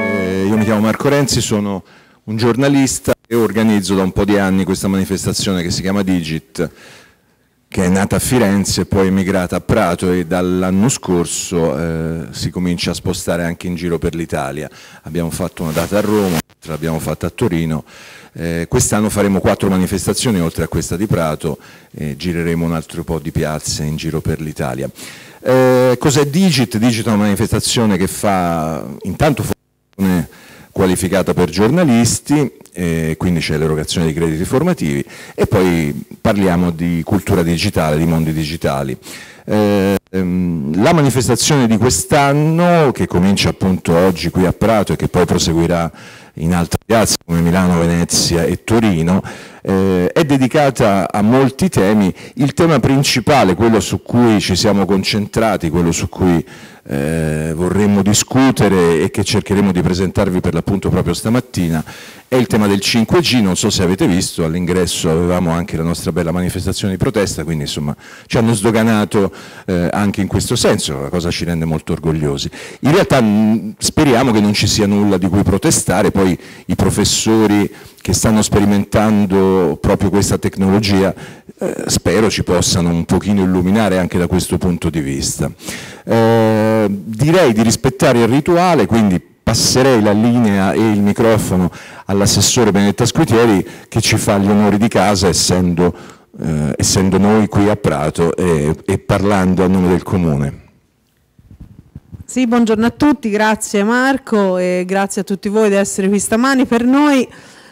Eh, io mi chiamo Marco Renzi, sono un giornalista e organizzo da un po' di anni questa manifestazione che si chiama Digit che è nata a Firenze e poi emigrata a Prato e dall'anno scorso eh, si comincia a spostare anche in giro per l'Italia. Abbiamo fatto una data a Roma, l'abbiamo fatta a Torino, eh, quest'anno faremo quattro manifestazioni oltre a questa di Prato e eh, gireremo un altro po' di piazze in giro per l'Italia. Eh, cos'è Digit? Digit è una manifestazione che fa intanto formazione qualificata per giornalisti, eh, quindi c'è l'erogazione di crediti formativi e poi parliamo di cultura digitale, di mondi digitali. Eh, ehm, la manifestazione di quest'anno, che comincia appunto oggi qui a Prato e che poi proseguirà in altre piazze come Milano, Venezia e Torino, eh, è dedicata a molti temi. Il tema principale, quello su cui ci siamo concentrati, quello su cui eh, vorremmo discutere e che cercheremo di presentarvi per l'appunto proprio stamattina è il tema del 5G, non so se avete visto, all'ingresso avevamo anche la nostra bella manifestazione di protesta, quindi insomma ci hanno sdoganato eh, anche in questo senso, la cosa ci rende molto orgogliosi. In realtà mh, mm, speriamo che non ci sia nulla di cui protestare, poi i professori che stanno sperimentando proprio questa tecnologia eh, spero ci possano un pochino illuminare anche da questo punto di vista. Eh, direi di rispettare il rituale, quindi passerei la linea e il microfono all'assessore Benedetta Scutieri che ci fa gli onori di casa essendo, eh, essendo noi qui a Prato e, e parlando a nome del Comune. Sì, buongiorno a tutti, grazie Marco e grazie a tutti voi di essere qui stamani. Per noi,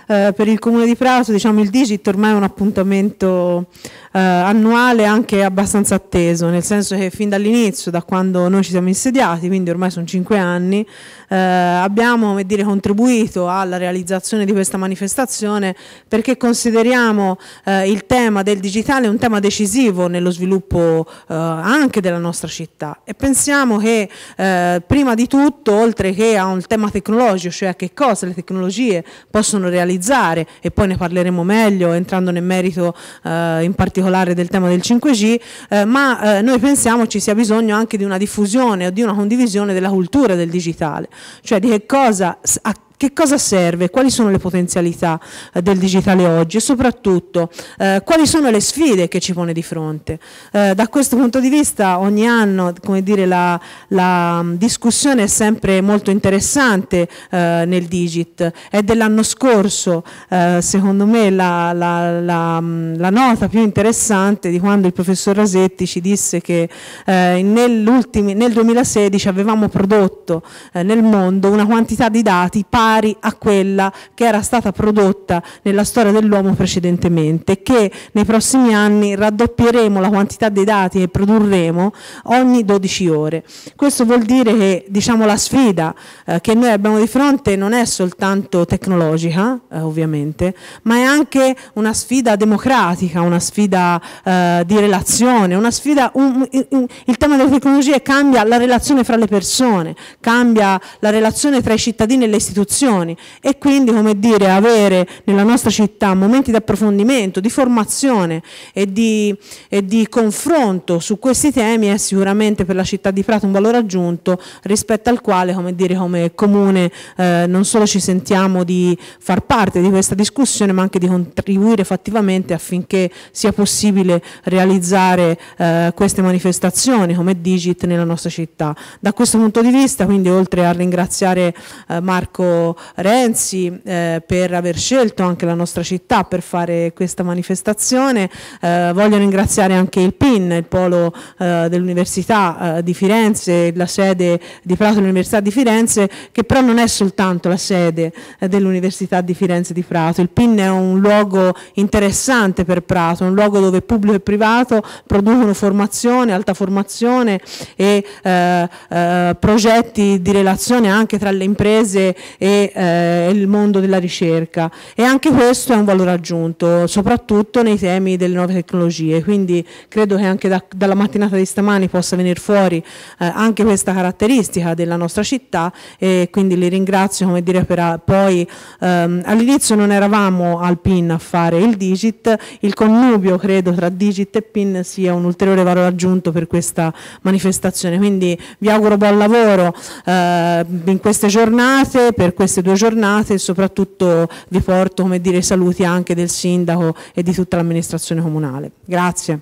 eh, per il Comune di Prato, diciamo il Digit ormai è un appuntamento eh, annuale anche abbastanza atteso, nel senso che fin dall'inizio, da quando noi ci siamo insediati, quindi ormai sono cinque anni, eh, abbiamo dire, contribuito alla realizzazione di questa manifestazione perché consideriamo eh, il tema del digitale un tema decisivo nello sviluppo eh, anche della nostra città e pensiamo che eh, prima di tutto oltre che a un tema tecnologico cioè a che cosa le tecnologie possono realizzare e poi ne parleremo meglio entrando nel merito eh, in particolare del tema del 5G eh, ma noi pensiamo ci sia bisogno anche di una diffusione o di una condivisione della cultura del digitale cioè di che cosa, accade che cosa serve, quali sono le potenzialità eh, del digitale oggi e soprattutto eh, quali sono le sfide che ci pone di fronte. Eh, da questo punto di vista ogni anno dire, la, la, mm, discussione è sempre molto interessante eh, nel Digit, è dell'anno scorso eh, secondo me la, la, mm, la, nota più interessante di quando il professor Rasetti ci disse che eh, nel 2016 avevamo prodotto nel mondo una quantità di dati pari pari a quella che era stata prodotta nella storia dell'uomo precedentemente, che nei prossimi anni raddoppieremo la quantità dei dati che produrremo ogni 12 ore. Questo vuol dire che diciamo, la sfida eh, che noi abbiamo di fronte non è soltanto tecnologica, eh, ovviamente, ma è anche una sfida democratica, una sfida eh, di relazione, una sfida, un, un, un, il tema delle tecnologie cambia la relazione fra le persone, cambia la relazione tra i cittadini e le istituzioni istituzioni e quindi come dire, avere nella nostra città momenti di approfondimento, di formazione e di, e di confronto su questi temi è sicuramente per la città di Prato un valore aggiunto rispetto al quale come, dire, come comune eh, non solo ci sentiamo di far parte di questa discussione ma anche di contribuire fattivamente affinché sia possibile realizzare eh, queste manifestazioni come Digit nella nostra città. Da questo punto di vista quindi oltre a ringraziare eh, Marco Renzi eh, per aver scelto anche la nostra città per fare questa manifestazione, eh, voglio ringraziare anche il PIN, il polo eh, dell'Università eh, di Firenze, la sede di Prato dell'Università di Firenze, che però non è soltanto la sede eh, dell'Università di Firenze di Prato, il PIN è un luogo interessante per Prato, un luogo dove pubblico e privato producono formazione, alta formazione e eh, progetti di relazione anche tra le imprese e eh, il mondo della ricerca e anche questo è un valore aggiunto, soprattutto nei temi delle nuove tecnologie, quindi credo che anche da, dalla mattinata di stamani possa venire fuori eh, anche questa caratteristica della nostra città e quindi li ringrazio come dire per eh, poi ehm, all'inizio non eravamo al PIN a fare il digit, il connubio credo tra digit e PIN sia un ulteriore valore aggiunto per questa manifestazione, quindi vi auguro buon lavoro eh, in queste giornate per questo queste due giornate e soprattutto vi porto come dire, i saluti anche del sindaco e di tutta l'amministrazione comunale. Grazie.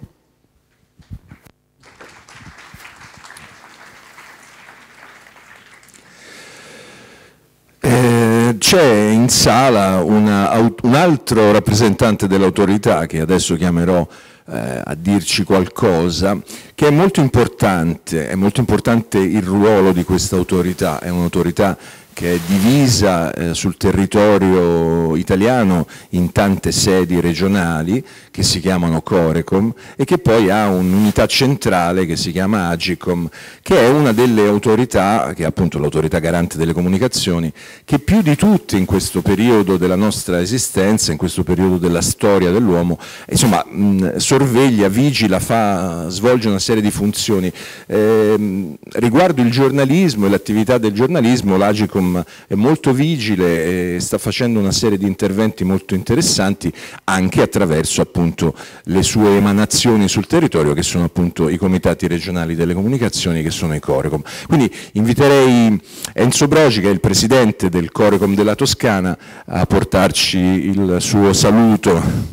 Eh, c'è in sala una, un altro rappresentante dell'autorità che adesso chiamerò eh, a dirci qualcosa, che è molto importante, è molto importante il ruolo di questa autorità, è un'autorità che è divisa eh, sul territorio italiano in tante sedi regionali che si chiamano Corecom e che poi ha un'unità centrale che si chiama Agicom, che è una delle autorità, che è appunto l'autorità garante delle comunicazioni, che più di tutte in questo periodo della nostra esistenza, in questo periodo della storia dell'uomo, insomma, mh, sorveglia, vigila, fa, svolge una serie di funzioni. Eh, riguardo il giornalismo e l'attività del giornalismo, l'Agicom Forum è molto vigile e sta facendo una serie di interventi molto interessanti anche attraverso appunto, le sue emanazioni sul territorio che sono appunto, i comitati regionali delle comunicazioni che sono i Corecom. Quindi inviterei Enzo Brogi che è il presidente del Corecom della Toscana a portarci il suo saluto.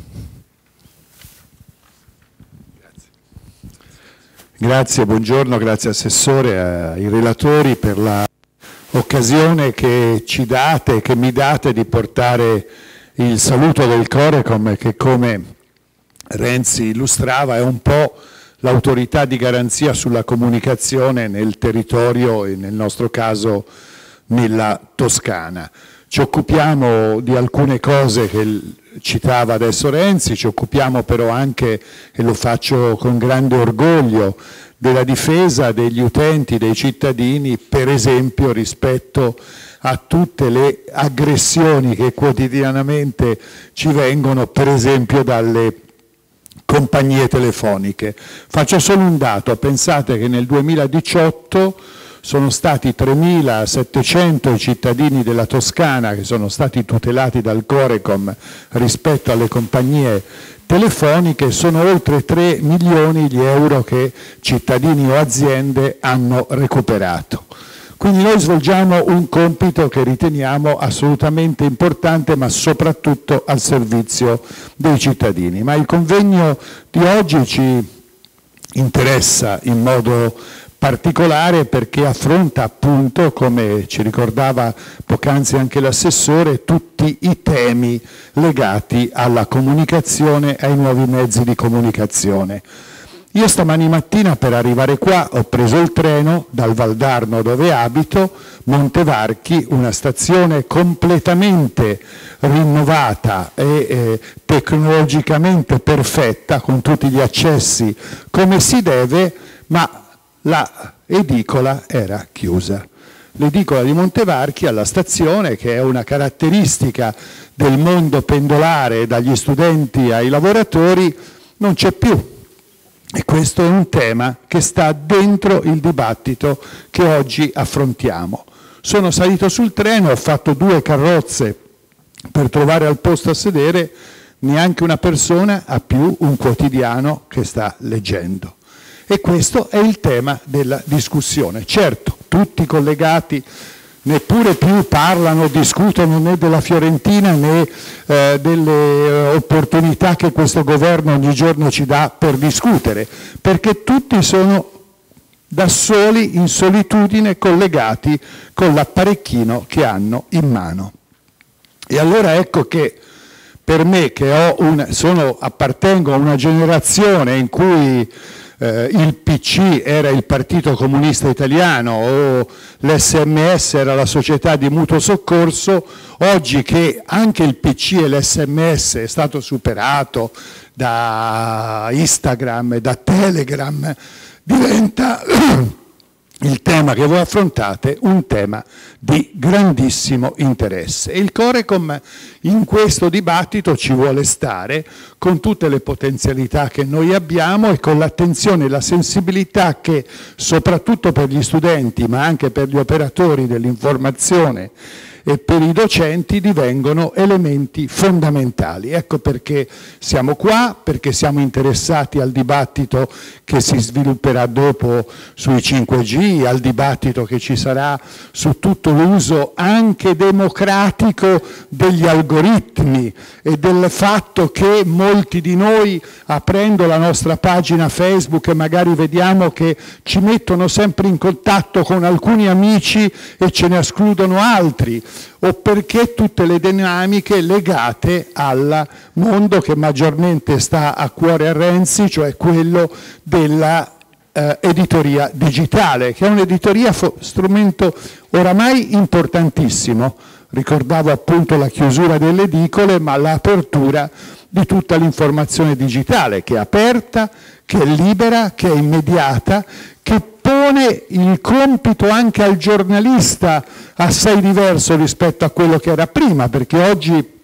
Grazie, buongiorno, grazie Assessore, ai eh, relatori per la occasione che ci date, che mi date di portare il saluto del Corecom che come Renzi illustrava è un po' l'autorità di garanzia sulla comunicazione nel territorio e nel nostro caso nella Toscana. Ci occupiamo di alcune cose che citava adesso Renzi, ci occupiamo però anche, e lo faccio con grande orgoglio, della difesa degli utenti, dei cittadini, per esempio rispetto a tutte le aggressioni che quotidianamente ci vengono, per esempio dalle compagnie telefoniche. Faccio solo un dato, pensate che nel 2018 sono stati 3.700 i cittadini della Toscana che sono stati tutelati dal Corecom rispetto alle compagnie telefoniche, sono oltre 3 milioni di euro che cittadini o aziende hanno recuperato. Quindi noi svolgiamo un compito che riteniamo assolutamente importante ma soprattutto al servizio dei cittadini. Ma il convegno di oggi ci interessa in modo particolare perché affronta appunto, come ci ricordava poc'anzi anche l'assessore, tutti i temi legati alla comunicazione e ai nuovi mezzi di comunicazione. Io stamani mattina per arrivare qua ho preso il treno dal Valdarno dove abito, Montevarchi, una stazione completamente rinnovata e eh, tecnologicamente perfetta con tutti gli accessi come si deve, ma la edicola era chiusa. L'edicola di Montevarchi alla stazione, che è una caratteristica del mondo pendolare dagli studenti ai lavoratori, non c'è più. E questo è un tema che sta dentro il dibattito che oggi affrontiamo. Sono salito sul treno, ho fatto due carrozze per trovare al posto a sedere, neanche una persona ha più un quotidiano che sta leggendo. E questo è il tema della discussione. Certo, tutti collegati neppure più parlano, discutono né della Fiorentina né eh, delle eh, opportunità che questo governo ogni giorno ci dà per discutere, perché tutti sono da soli, in solitudine, collegati con l'apparecchino che hanno in mano. E allora ecco che per me, che un, sono, appartengo a una generazione in cui eh, il PC era il Partito Comunista Italiano o l'SMS era la società di mutuo soccorso, oggi che anche il PC e l'SMS è stato superato da Instagram e da Telegram, diventa il tema che voi affrontate, un tema di grandissimo interesse. Il Corecom in questo dibattito ci vuole stare con tutte le potenzialità che noi abbiamo e con l'attenzione e la sensibilità che soprattutto per gli studenti ma anche per gli operatori dell'informazione e per i docenti divengono elementi fondamentali. Ecco perché siamo qua, perché siamo interessati al dibattito che si svilupperà dopo sui 5G, al dibattito che ci sarà su tutto l'uso anche democratico degli algoritmi e del fatto che molti di noi aprendo la nostra pagina Facebook e magari vediamo che ci mettono sempre in contatto con alcuni amici e ce ne escludono altri o perché tutte le dinamiche legate al mondo che maggiormente sta a cuore a Renzi, cioè quello della eh, editoria digitale, che è un'editoria strumento oramai importantissimo. Ricordavo appunto la chiusura delle edicole, ma l'apertura di tutta l'informazione digitale, che è aperta, che è libera, che è immediata, che impone il compito anche al giornalista assai diverso rispetto a quello che era prima, perché oggi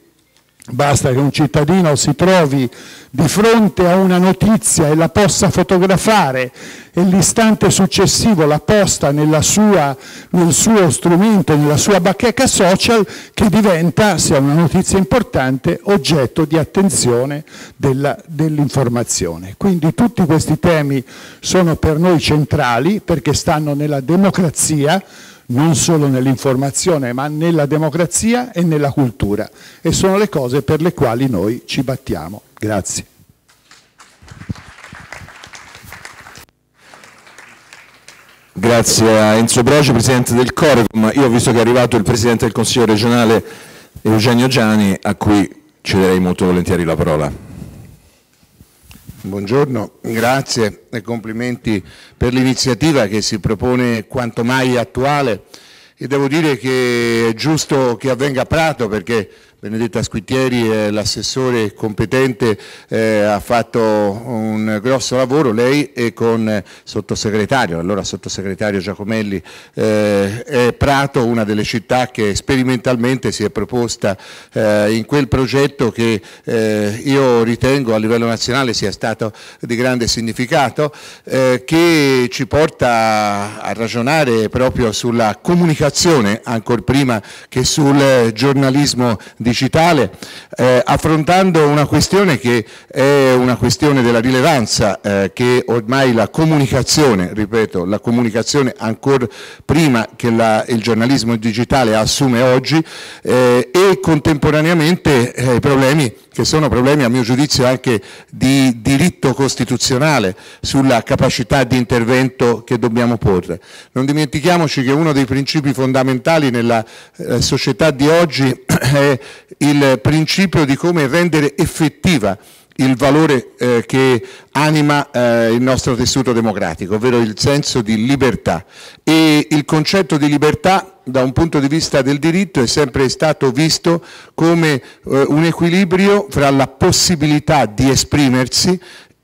Basta che un cittadino si trovi di fronte a una notizia e la possa fotografare e l'istante successivo la posta sua, nel suo strumento, nella sua bacheca social, che diventa, se è una notizia importante, oggetto di attenzione dell'informazione. Quindi tutti questi temi sono per noi centrali perché stanno nella democrazia, non solo nell'informazione ma nella democrazia e nella cultura e sono le cose per le quali noi ci battiamo. Grazie. Grazie a Enzo Brocio, Presidente del Corecom. Io ho visto che è arrivato il Presidente del Consiglio regionale Eugenio Giani, a cui cederei molto volentieri la parola. Buongiorno, grazie e complimenti per l'iniziativa che si propone quanto mai attuale e devo dire che è giusto che avvenga a Prato perché Benedetta Squittieri l'assessore competente, eh, ha fatto un grosso lavoro lei e con eh, sottosegretario, allora sottosegretario Giacomelli, eh, è Prato una delle città che sperimentalmente si è proposta eh, in quel progetto che eh, io ritengo a livello nazionale sia stato di grande significato, eh, che ci porta a ragionare proprio sulla comunicazione, ancora prima che sul giornalismo di digitale, eh, affrontando una questione che è una questione della rilevanza eh, che ormai la comunicazione, ripeto, la comunicazione ancora prima che la, il giornalismo digitale assume oggi eh, e contemporaneamente eh, i problemi che sono problemi a mio giudizio anche di diritto costituzionale sulla capacità di intervento che dobbiamo porre. Non dimentichiamoci che uno dei principi fondamentali nella eh, società di oggi è il principio di come rendere effettiva il valore eh, che anima eh, il nostro tessuto democratico, ovvero il senso di libertà. E il concetto di libertà da un punto di vista del diritto è sempre stato visto come eh, un equilibrio fra la possibilità di esprimersi,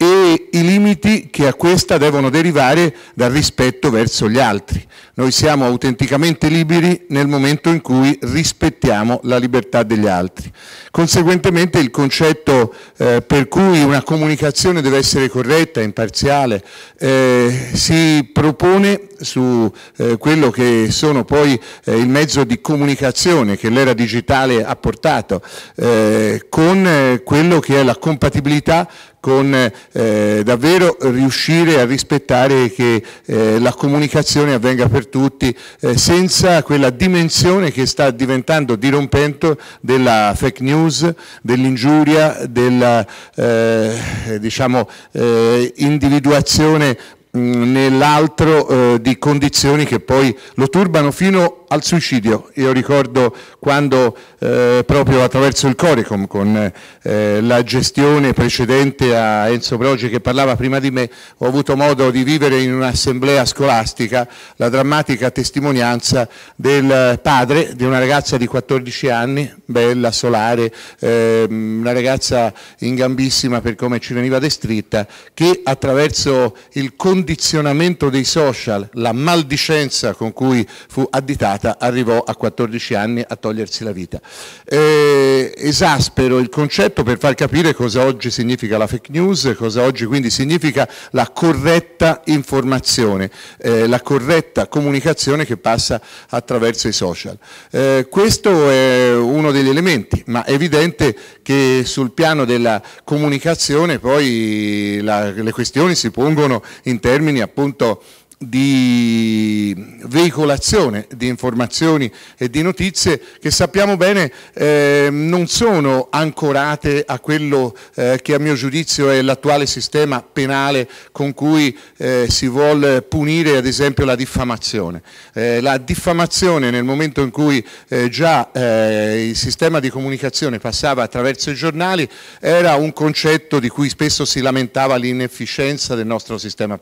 e i limiti che a questa devono derivare dal rispetto verso gli altri. Noi siamo autenticamente liberi nel momento in cui rispettiamo la libertà degli altri. Conseguentemente il concetto eh, per cui una comunicazione deve essere corretta, imparziale, eh, si propone su eh, quello che sono poi eh, il mezzo di comunicazione che l'era digitale ha portato, eh, con eh, quello che è la compatibilità con eh, eh, davvero riuscire a rispettare che eh, la comunicazione avvenga per tutti eh, senza quella dimensione che sta diventando dirompente della fake news, dell'ingiuria, della eh, diciamo, eh, individuazione nell'altro eh, di condizioni che poi lo turbano fino al suicidio. Io ricordo quando eh, proprio attraverso il Coricom con eh, la gestione precedente a Enzo Brogi che parlava prima di me, ho avuto modo di vivere in un'assemblea scolastica la drammatica testimonianza del padre di una ragazza di 14 anni, bella, solare, eh, una ragazza in gambissima per come ci veniva descritta, che attraverso il condizionamento dei social, la maldicenza con cui fu additata, arrivò a 14 anni a togliersi la vita. Eh, esaspero il concetto per far capire cosa oggi significa la fake news, cosa oggi quindi significa la corretta informazione, eh, la corretta comunicazione che passa attraverso i social. Eh, questo è uno degli elementi, ma è evidente che sul piano della comunicazione poi la, le questioni si pongono in termini appunto di veicolazione di informazioni e di notizie che sappiamo bene eh, non sono ancorate a quello eh, che a mio giudizio è l'attuale sistema penale con cui eh, si vuole punire ad esempio la diffamazione. Eh, la diffamazione nel momento in cui eh, già eh, il sistema di comunicazione passava attraverso i giornali era un concetto di cui spesso si lamentava l'inefficienza del nostro sistema,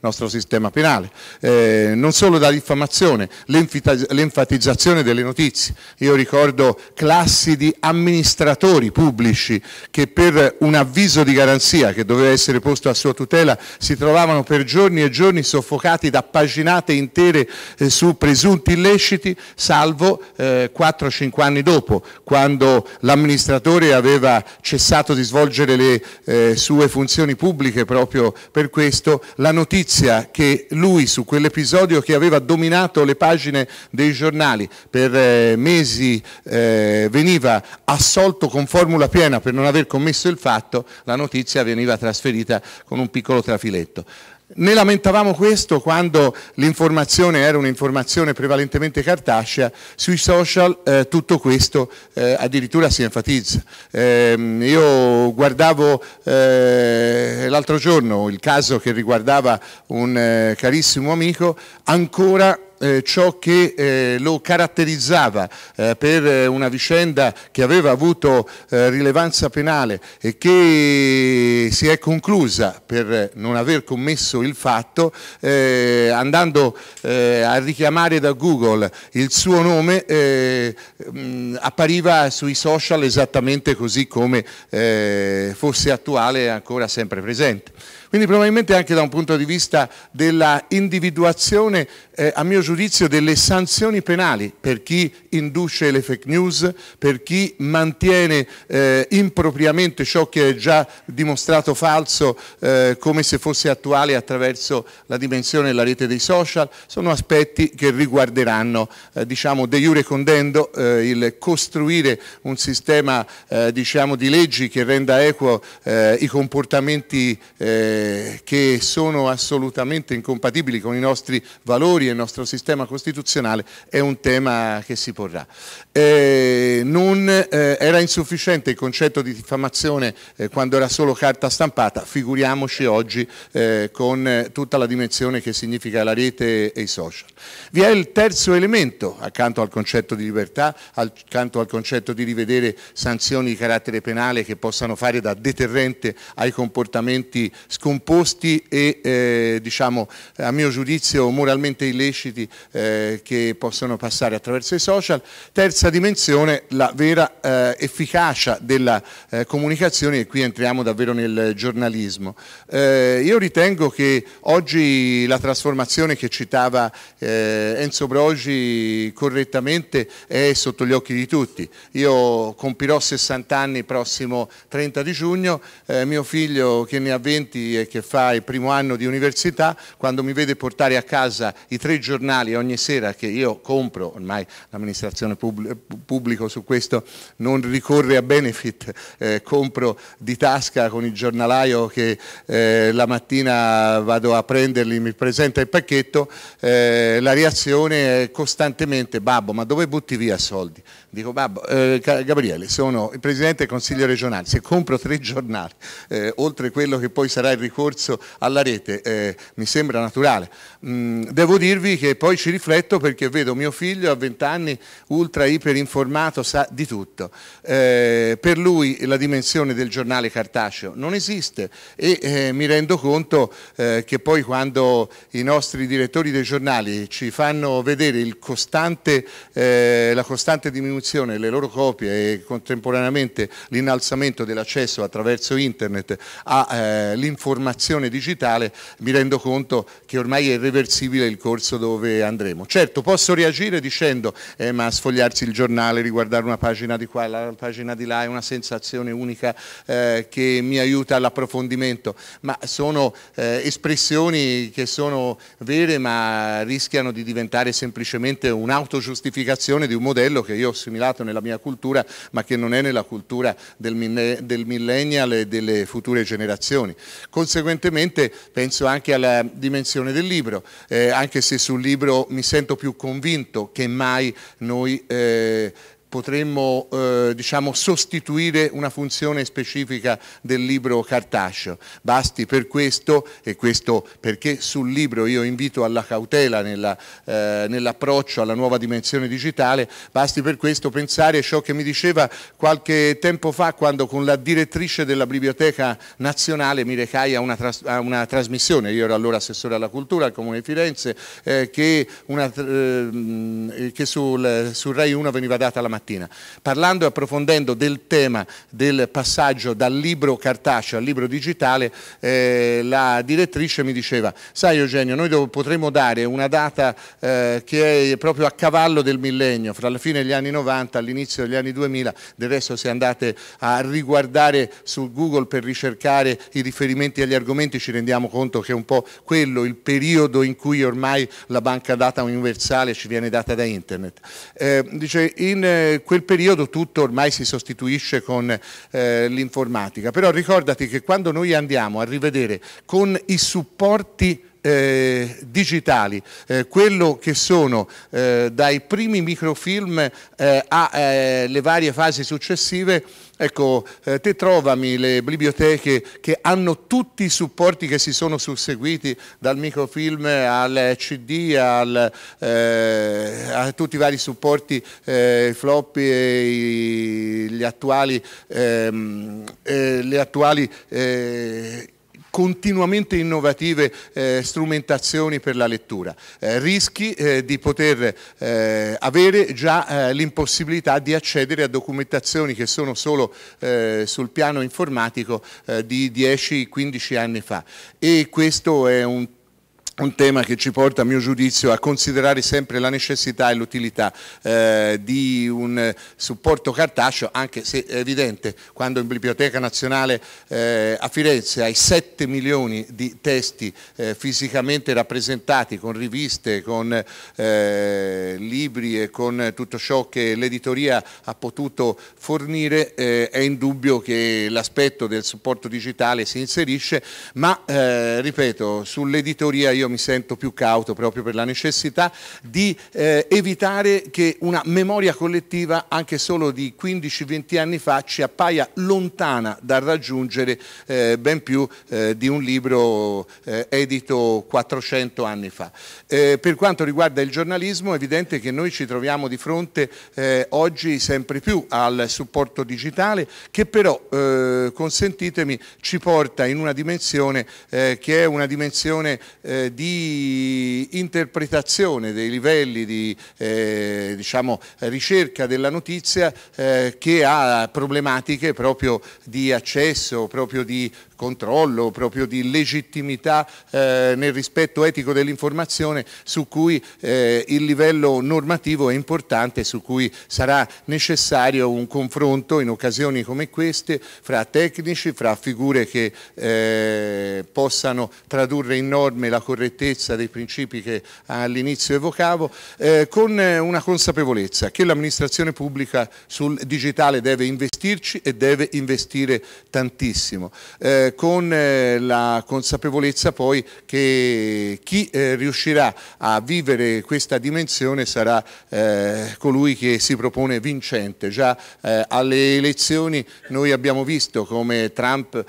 nostro sistema penale penale, eh, non solo da diffamazione, l'enfatizzazione delle notizie. Io ricordo classi di amministratori pubblici che per un avviso di garanzia che doveva essere posto a sua tutela si trovavano per giorni e giorni soffocati da paginate intere eh, su presunti illeciti, salvo eh, 4-5 anni dopo, quando l'amministratore aveva cessato di svolgere le eh, sue funzioni pubbliche proprio per questo, la notizia che lui su quell'episodio che aveva dominato le pagine dei giornali per eh, mesi eh, veniva assolto con formula piena per non aver commesso il fatto, la notizia veniva trasferita con un piccolo trafiletto. Ne lamentavamo questo quando l'informazione era un'informazione prevalentemente cartacea, sui social eh, tutto questo eh, addirittura si enfatizza. Eh, io guardavo eh, l'altro giorno il caso che riguardava un eh, carissimo amico, ancora eh, ciò che eh, lo caratterizzava eh, per eh, una vicenda che aveva avuto eh, rilevanza penale e che si è conclusa per eh, non aver commesso il fatto, andando a richiamare da Google il suo nome, mh, mm, appariva sui social esattamente così come fosse attuale e ancora sempre presente. Quindi probabilmente anche da un punto di vista della individuazione eh, a mio giudizio, delle sanzioni penali per chi induce le fake news, per chi mantiene eh, impropriamente ciò che è già dimostrato falso eh, come se fosse attuale attraverso la dimensione della rete dei social. Sono aspetti che riguarderanno, eh, diciamo, de jure condendo, eh, il costruire un sistema eh, diciamo, di leggi che renda equo i comportamenti che sono assolutamente incompatibili con i nostri valori e il nostro sistema costituzionale è un tema che si porrà. Eh, non, eh, era insufficiente il concetto di diffamazione eh, quando era solo carta stampata, figuriamoci oggi eh, con eh, tutta la dimensione che significa la rete e i social. Vi è il terzo elemento, accanto al concetto di libertà, accanto al concetto di rivedere sanzioni di carattere penale che possano fare da deterrente ai comportamenti scomposti e eh, diciamo a mio giudizio moralmente illeciti eh, che possono passare attraverso i social. Terza dimensione, la vera eh, efficacia della eh, comunicazione e qui entriamo davvero nel giornalismo. Eh, io ritengo che oggi la trasformazione che citava eh, Enzo Brogi correttamente è sotto gli occhi di tutti. Io compirò 60 anni il prossimo 30 di giugno, eh, mio figlio che ne ha 20 e che fa il primo anno di università, quando mi vede portare a casa i tre giornali ogni sera che io compro, ormai l'amministrazione pubblico su questo non ricorre a benefit, eh, compro di tasca con il giornalaio che eh, la mattina vado a prenderli, mi presenta il pacchetto, eh, la reazione è costantemente babbo ma dove butti via soldi? Dico babbo, eh, Gabriele sono il Presidente del Consiglio regionale, se compro tre giornali, eh, oltre quello che poi sarà il ricorso alla rete, eh, mi sembra naturale. Mm, devo dire dirvi che poi ci rifletto perché vedo mio figlio a 20 anni ultra iperinformato, sa di tutto. Eh, per lui la dimensione del giornale cartaceo non esiste e eh, mi rendo conto eh, che poi quando i nostri direttori dei giornali ci fanno vedere costante, eh, la costante diminuzione delle loro copie e contemporaneamente l'innalzamento dell'accesso attraverso internet all'informazione eh, digitale, mi rendo conto che ormai è irreversibile il corso percorso dove andremo. Certo, posso reagire dicendo eh, ma sfogliarsi il giornale, riguardare una pagina di qua, la pagina di là è una sensazione unica eh, che mi aiuta all'approfondimento, ma sono eh, espressioni che sono vere ma rischiano di diventare semplicemente un'autogiustificazione di un modello che io ho assimilato nella mia cultura ma che non è nella cultura del, del millennial e delle future generazioni. Conseguentemente penso anche alla dimensione del libro, eh, anche se sul libro mi sento più convinto che mai noi eh, potremmo eh, diciamo, sostituire una funzione specifica del libro cartaceo. Basti per questo, e questo perché sul libro io invito alla cautela eh, nell'approccio eh, nell alla nuova dimensione digitale, basti per questo pensare a ciò che mi diceva qualche tempo fa quando con la direttrice della Biblioteca Nazionale mi recai a una, tras a una trasmissione, io ero allora assessore alla cultura al Comune di Firenze, eh, che, una, eh, che sul, sul Rai 1 veniva data la mattina mattina, parlando e approfondendo del tema del passaggio dal libro cartaceo al libro digitale, eh, la direttrice mi diceva, sai Eugenio, noi potremmo dare una data eh, che è proprio a cavallo del millennio, fra la fine degli anni 90 all'inizio degli anni 2000, del resto se andate a riguardare su Google per ricercare i riferimenti agli argomenti ci rendiamo conto che è un po' quello il periodo in cui ormai la banca data universale ci viene data da internet. Eh, dice, in, eh, quel periodo tutto ormai si sostituisce con eh, l'informatica. Però ricordati che quando noi andiamo a rivedere con i supporti eh, digitali, eh, quello che sono eh, dai primi microfilm eh, alle eh, varie fasi successive, ecco, eh, te trovami le biblioteche che hanno tutti i supporti che si sono susseguiti dal microfilm al cd, al, a tutti i vari supporti, i floppy, i, gli attuali, ehm, le attuali continuamente innovative eh, strumentazioni per la lettura. Eh, rischi eh, di poter eh, avere già eh, l'impossibilità di accedere a documentazioni che sono solo eh, sul piano informatico di 10-15 anni fa e questo è un un tema che ci porta, a mio giudizio, a considerare sempre la necessità e l'utilità eh, di un eh, supporto cartaceo, anche se è evidente, quando in Biblioteca Nazionale eh, a Firenze hai 7 milioni di testi eh, fisicamente rappresentati con riviste, con eh, libri e con tutto ciò che l'editoria ha potuto fornire, eh, è indubbio che l'aspetto del supporto digitale si inserisce, ma ripeto, sull'editoria io io mi sento più cauto proprio per la necessità di eh, evitare che una memoria collettiva anche solo di 15-20 anni fa ci appaia lontana da raggiungere eh, ben più eh, di un libro eh, edito 400 anni fa. Eh, per quanto riguarda il giornalismo è evidente che noi ci troviamo di fronte eh, oggi sempre più al supporto digitale che però, consentitemi, ci porta in una dimensione che è una dimensione eh, di interpretazione dei livelli di eh, diciamo, ricerca della notizia eh, che ha problematiche proprio di accesso, proprio di controllo, proprio di legittimità eh, nel rispetto etico dell'informazione su cui eh, il livello normativo è importante, su cui sarà necessario un confronto in occasioni come queste fra tecnici, fra figure che eh, possano tradurre in norme la correttezza dei principi che all'inizio evocavo, eh, con una consapevolezza che l'amministrazione pubblica sul digitale deve investirci e deve investire tantissimo. Eh, con eh, la consapevolezza poi che chi eh, riuscirà a vivere questa dimensione sarà eh, colui che si propone vincente. Già alle elezioni noi abbiamo visto come Trump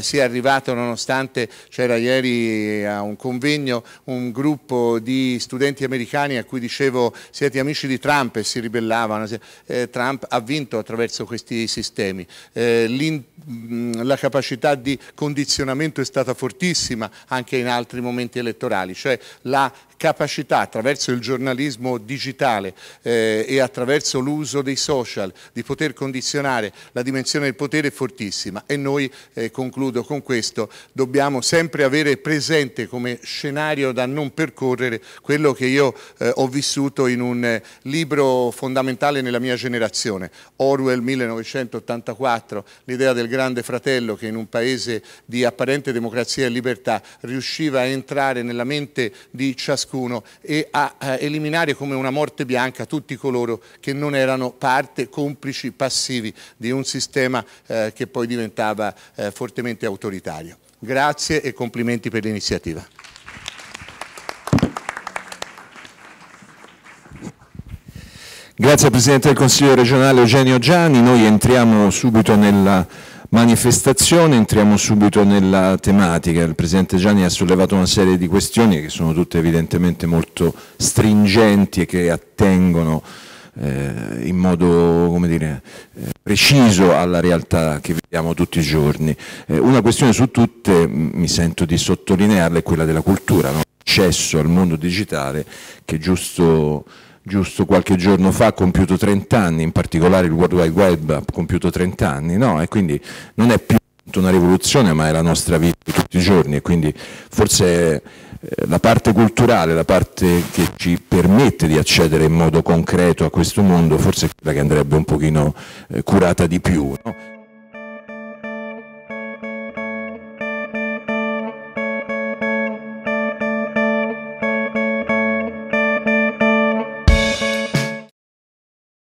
sia arrivato nonostante c'era ieri a un convegno un gruppo di studenti americani a cui dicevo siete amici di Trump e si ribellavano. Trump ha vinto attraverso questi sistemi. Eh, mm, la capacità di condizionamento è stata fortissima anche in altri momenti elettorali, cioè la capacità attraverso il giornalismo digitale eh, e attraverso l'uso dei social di poter condizionare la dimensione del potere è fortissima e noi, eh, concludo con questo, dobbiamo sempre avere presente come scenario da non percorrere quello che io eh, ho vissuto in un eh, libro fondamentale nella mia generazione, Orwell 1984, l'idea del grande fratello che in un paese di apparente democrazia e libertà riusciva a entrare nella mente di ciascuno ciascuno e a, a eliminare come una morte bianca tutti coloro che non erano parte, complici, passivi di un sistema eh, che poi diventava eh, fortemente autoritario. Grazie e complimenti per l'iniziativa. Grazie Presidente del Consiglio regionale Eugenio Gianni, noi entriamo subito nella manifestazione entriamo subito nella tematica. Il Presidente Gianni ha sollevato una serie di questioni che sono tutte evidentemente molto stringenti e che attengono eh, in modo dire, eh, preciso alla realtà che viviamo tutti i giorni. Eh, una questione su tutte, mi sento di sottolinearla, è quella della cultura, no? l'accesso al mondo digitale che giusto giusto qualche giorno fa ha compiuto 30 anni, in particolare il World Wide Web ha compiuto 30 anni, no? E quindi non è più una rivoluzione ma è la nostra vita di tutti i giorni e quindi forse eh, la parte culturale, la parte che ci permette di accedere in modo concreto a questo mondo, forse è quella che andrebbe un pochino eh, curata di più. No?